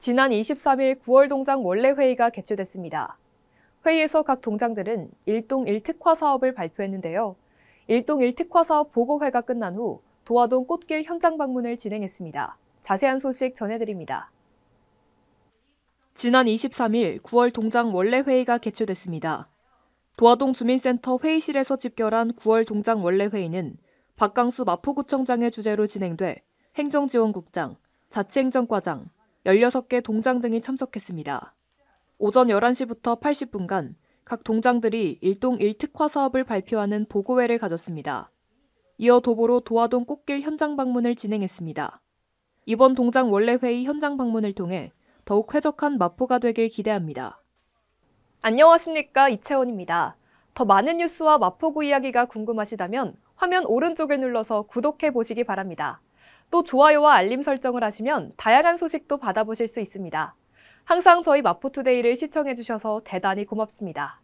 지난 23일 9월 동장 원래회의가 개최됐습니다. 회의에서 각 동장들은 1동1특화 사업을 발표했는데요. 1동1특화 사업 보고회가 끝난 후 도화동 꽃길 현장 방문을 진행했습니다. 자세한 소식 전해드립니다. 지난 23일 9월 동장 원래회의가 개최됐습니다. 도화동 주민센터 회의실에서 집결한 9월 동장 원래회의는 박강수 마포구청장의 주재로 진행돼 행정지원국장, 자치행정과장, 16개 동장 등이 참석했습니다. 오전 11시부터 80분간 각 동장들이 일동 일특화 사업을 발표하는 보고회를 가졌습니다. 이어 도보로 도화동 꽃길 현장 방문을 진행했습니다. 이번 동장 원래 회의 현장 방문을 통해 더욱 쾌적한 마포가 되길 기대합니다. 안녕하십니까 이채원입니다. 더 많은 뉴스와 마포구 이야기가 궁금하시다면 화면 오른쪽을 눌러서 구독해 보시기 바랍니다. 또 좋아요와 알림 설정을 하시면 다양한 소식도 받아보실 수 있습니다. 항상 저희 마포투데이를 시청해주셔서 대단히 고맙습니다.